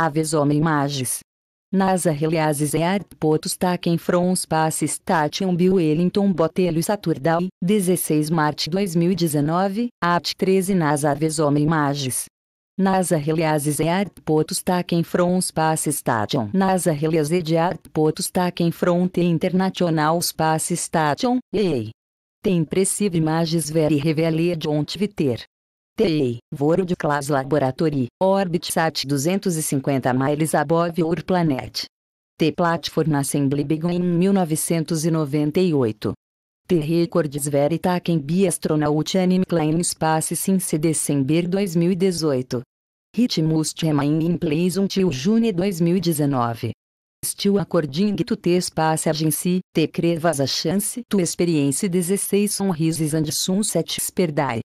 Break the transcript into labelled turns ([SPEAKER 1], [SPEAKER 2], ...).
[SPEAKER 1] aves homem magis. Nas arreliases e potos taquem frons passes tatium bio Wellington botelho saturday, 16 Marte 2019, at 13 nas aves homem magis. Nas arreliases e potos taquem frons passes tatium. Nas arreliases de arpotos taquem fronte internacional passes tatium, ei. Tem pressive imagens ver e revelia de onde TEI, de Class Laboratory, OrbitSat 250 miles above our planet. The Platform Assembly began in 1998. The Records were taken by astronaut and Klein Space since December 2018. It must remain in place until June 2019. Still according to the Space Agency, te crevas a chance to experience 16 sonrises and sunset per day.